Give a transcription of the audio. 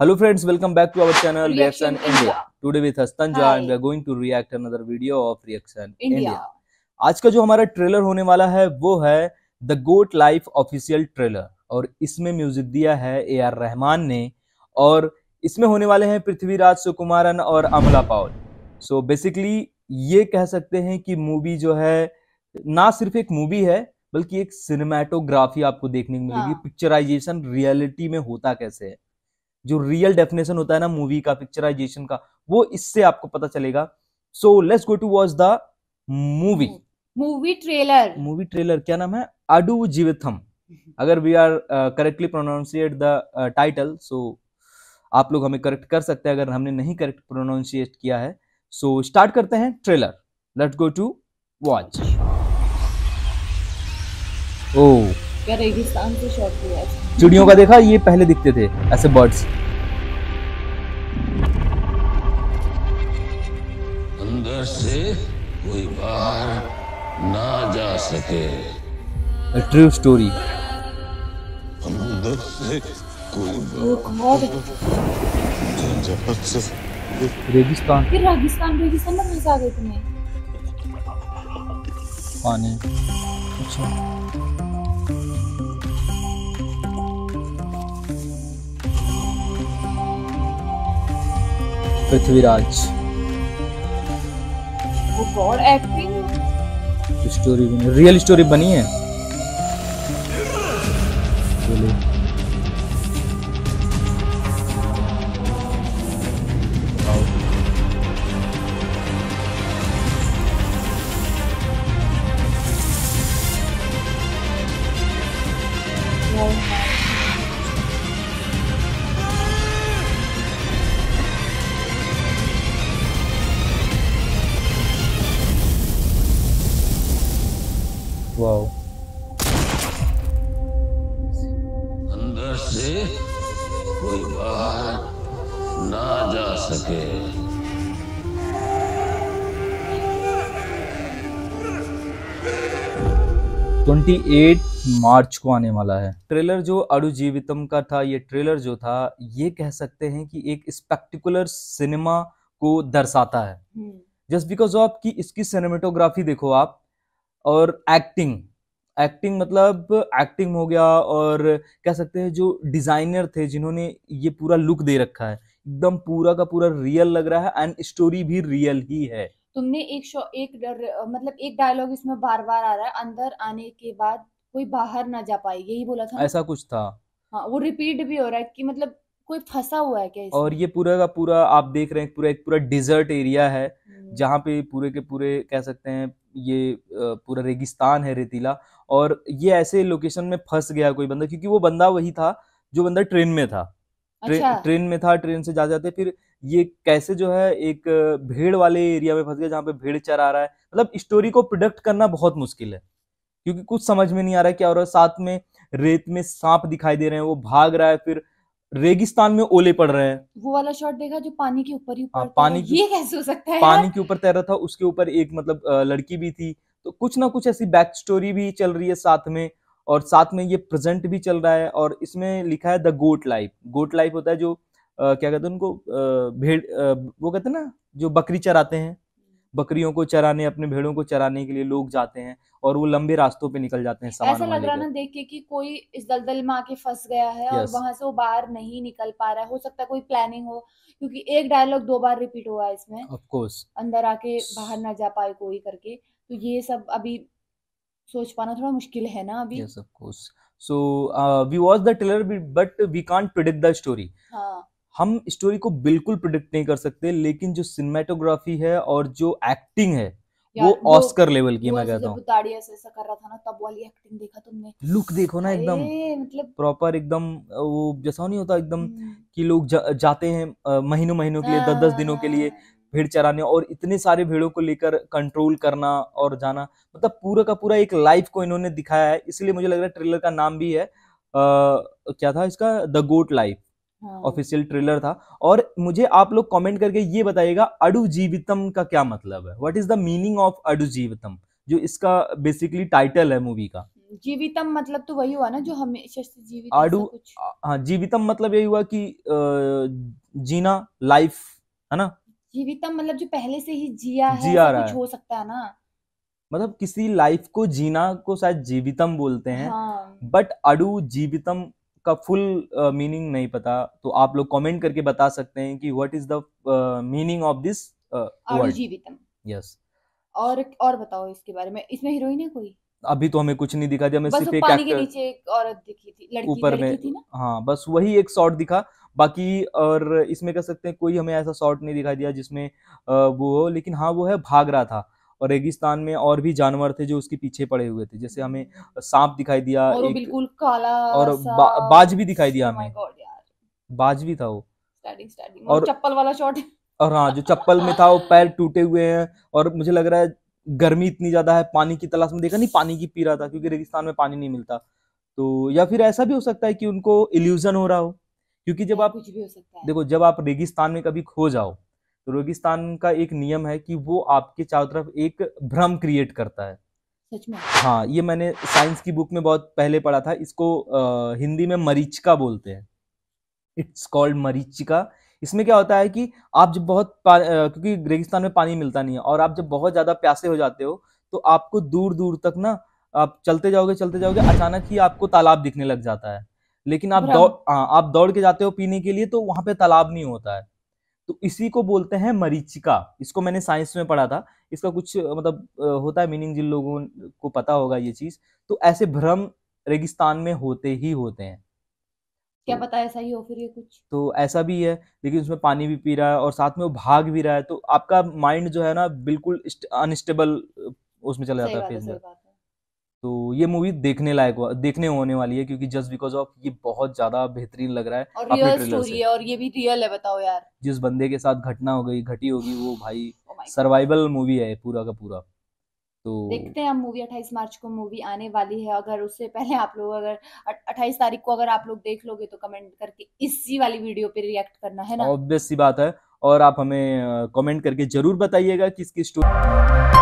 Hello friends, welcome back to our channel Reaction, Reaction India. India. Today with us Tanja Hi. and we are going to react another video of Reaction India. India. आज का जो हमारा trailer होने वाला है वो है the goat life official trailer और इसमें म्यूजिक दिया है ए आर रहमान ने और इसमें होने वाले हैं पृथ्वीराज सुकुमारन और अमला पाउल सो so बेसिकली ये कह सकते हैं कि मूवी जो है ना सिर्फ एक मूवी है बल्कि एक सिनेमाटोग्राफी आपको देखने को मिलेगी हाँ। पिक्चराइजेशन रियलिटी में होता कैसे है जो रियल डेफिनेशन होता है ना मूवी का पिक्चराइजेशन का वो इससे आपको पता चलेगा so let's go to watch the movie movie trailer movie trailer क्या नाम है अडू जीविथम अगर we are correctly pronunciate the title so आप लोग हमें करेक्ट कर सकते हैं अगर हमने नहीं करेक्ट प्रोनाउंसिएट किया है सो so, स्टार्ट करते हैं trailer let's go to watch ओ रेगिस्तान से शॉट लिया चिड़ियों का देखा ये पहले दिखते थे ऐसे बर्ड्स अंदर से कोई बाहर ना जा सके ट्रू स्टोरी अंदर से कोई रेगिस्तान फिर रेगिस्तान रेगिस्तान में फंसा गए तुम्हें पानी अच्छा पृथ्वीराज वो god acting story real story बनी है वाओ अंदर से कोई बाहर ना जा सके ट्वेंटी एट मार्च को आने वाला है ट्रेलर जो अड़ुजीवितम का था ये ट्रेलर जो था ये कह सकते हैं कि एक स्पेक्टिकुलर सिनेमा को दर्शाता है जस्ट बिकॉज ऑफ कि इसकी सिनेमेटोग्राफी देखो आप और एक्टिंग एक्टिंग मतलब एक्टिंग हो गया और कह सकते हैं जो डिज़ाइनर थे जिन्होंने ये पूरा लुक दे रखा है एकदम पूरा का पूरा रियल लग रहा है एंड स्टोरी भी रियल ही है तुमने एक शो एक डर, मतलब एक डायलॉग इसमें बार बार आ रहा है अंदर आने के बाद कोई बाहर ना जा पाए यही बोला था ऐसा कुछ था हाँ वो रिपीट भी हो रहा है कि मतलब कोई फंसा हुआ है क्या इसमें? और ये पूरा का पूरा आप देख रहे हैं पूरा एक पूरा डिजर्ट एरिया है हम्म। जहाँ पे पूरे के पूरे कह सकते हैं ये पूरा रेगिस्तान है रेतीला और ये ऐसे लोकेशन में फंस गया कोई बंदा क्योंकि वो बंदा वही था जो बंदा ट्रेन में था अच्छा। ट्रेन में था ट्रेन से जा जाते फिर ये कैसे जो है एक भेड़ वाले एरिया में फंस गया जहाँ पे भेड़ चरा रहा है मतलब स्टोरी को प्रोडक्ट करना बहुत मुश्किल है क्योंकि कुछ समझ में नहीं आ रहा है क्या और साथ में रेत में सांप दिखाई दे रहे हैं वो भाग रहा है फिर रेगिस्तान में ओले पड़ रहे हैं वो वाला शॉट देखा जो पानी के ऊपर ही आ, हाँ, पानी ये कैसे हो सकता है पानी के ऊपर तैर रहा था उसके ऊपर एक मतलब लड़की भी थी तो कुछ ना कुछ ऐसी बैक स्टोरी भी चल रही है साथ में और साथ में ये प्रेजेंट भी चल रहा है और इसमें लिखा है the goat life goat life होता है जो आ, क्या कहते हैं उनको भेड़ वो कहते हैं ना जो बकरी चराते हैं बकरियों को चराने अपने भेड़ों को चराने के लिए लोग जाते हैं और वो लंबे रास्तों पे निकल जाते हैं ऐसा लग रहा ना देख के कि कोई इस दलदल में आके फंस गया है और वहां से वो बाहर नहीं निकल पा रहा है हो सकता है कोई प्लानिंग हो क्योंकि एक डायलॉग दो बार रिपीट हुआ है इसमें ऑफकोर्स अंदर आके बाहर ना जा पाए कोई करके तो ये सब अभी सोच पाना थोड़ा मुश्किल है ना अभी yes of so we was the trailer but we can't predict the story हम स्टोरी को बिल्कुल प्रिडिक्ट नहीं कर सकते लेकिन जो सिनेमाटोग्राफी है और जो एक्टिंग है वो ऑस्कर लेवल की मैं कहता हूँ कर रहा था ना तब वाली एक्टिंग देखा तुमने लुक देखो ना एकदम मतलब प्रॉपर एकदम वो जैसा नहीं होता एकदम हम्म। कि लोग जा, जाते हैं महीनों महीनों के लिए दस दस दिनों के लिए हाँ। भेड़ चराने और इतने सारे भेड़ों को लेकर कंट्रोल करना और जाना मतलब पूरा का पूरा एक लाइफ को इन्होंने दिखाया है इसलिए मुझे लग रहा है ट्रेलर का नाम भी है आ, क्या था इसका द गोट लाइफ ऑफिशियल हाँ। ट्रेलर था और मुझे आप लोग कमेंट करके ये बताइएगा अडु जीवितम का क्या मतलब है what is the meaning of Aadujeevitham जो इसका बेसिकली टाइटल है मूवी का जीवितम मतलब तो वही हुआ ना जो हमेशा से जीवित आडू हाँ जीवितम मतलब यही हुआ कि जीना लाइफ है ना जीवितम मतलब जो पहले से ही जिया है जिया रहा कुछ है। हो सकता है ना मतलब किसी लाइफ को जीना को शायद जीवितम बोलते हैं हाँ। बट अडू जीवितम उसका फुल मीनिंग uh, नहीं पता तो आप लोग कमेंट करके बता सकते हैं कि what is the meaning of this Jeevitham yes और और बताओ इसके बारे में इसमें हीरोइन है कोई अभी तो हमें कुछ नहीं दिखा दिया हमें सिर्फ एक पानी के नीचे एक औरत दिखी थी लड़की ऊपर में थी ना हाँ बस वही एक शॉट दिखा बाकी और इसमें कह सकते हैं कोई हमें ऐसा शॉट नहीं दिखा दिया जिसमें वो लेकिन हाँ वो है भाग रहा था और रेगिस्तान में और भी जानवर थे जो उसके पीछे पड़े हुए थे जैसे हमें सांप दिखाई दिया और बिल्कुल काला और बा, बाज भी दिखाई दिया oh हमें बाज भी था वो और चप्पल वाला शॉट और हाँ जो चप्पल में था वो पैर टूटे हुए हैं और मुझे लग रहा है गर्मी इतनी ज्यादा है पानी की तलाश में देखा नहीं पानी की पी रहा था क्योंकि रेगिस्तान में पानी नहीं मिलता तो या फिर ऐसा भी हो सकता है कि उनको इल्यूजन हो रहा हो क्योंकि जब आप कुछ भी हो सकता है देखो जब आप रेगिस्तान में कभी खो जाओ तो रेगिस्तान का एक नियम है कि वो आपके चारों तरफ एक भ्रम क्रिएट करता है हाँ ये मैंने साइंस की बुक में बहुत पहले पढ़ा था इसको आ, हिंदी में मरीचिका बोलते हैं इट्स कॉल्ड मरीचिका इसमें क्या होता है कि आप जब बहुत आ, क्योंकि रेगिस्तान में पानी मिलता नहीं है और आप जब बहुत ज़्यादा प्यासे हो जाते हो तो आपको दूर दूर तक ना आप चलते जाओगे चलते जाओगे अचानक ही आपको तालाब दिखने लग जाता है लेकिन आप दौड़ हाँ, आप दौड़ के जाते हो पीने के लिए तो वहां पे तालाब नहीं होता है तो इसी को बोलते हैं मरीचिका इसको मैंने साइंस में पढ़ा था इसका कुछ मतलब होता है मीनिंग जिन लोगों को पता होगा ये चीज तो ऐसे भ्रम रेगिस्तान में होते ही होते हैं क्या तो पता ऐसा ही हो फिर ये कुछ तो ऐसा भी है लेकिन उसमें पानी भी पी रहा है और साथ में वो भाग भी रहा है तो आपका माइंड जो है ना बिल्कुल अनस्टेबल उसमें चला जाता है फिर तो ये मूवी देखने लायक देखने होने वाली है क्योंकि जस्ट बिकॉज ऑफ ये बहुत ज्यादा बेहतरीन लग रहा है और रियल स्टोरी है और ये भी रियल है बताओ यार जिस बंदे के साथ घटना हो गई घटी होगी वो भाई सर्वाइवल oh मूवी है पूरा का पूरा तो देखते हैं हम मूवी 28 मार्च को मूवी आने वाली है अगर उससे पहले आप लोग अगर 28 तारीख को अगर आप लोग देख लोगे तो कमेंट करके इसी वाली वीडियो पे रिएक्ट करना है ना ऑब्वियस सी बात है और आप हमें कमेंट करके जरूर बताइएगा किसकी स्टोरी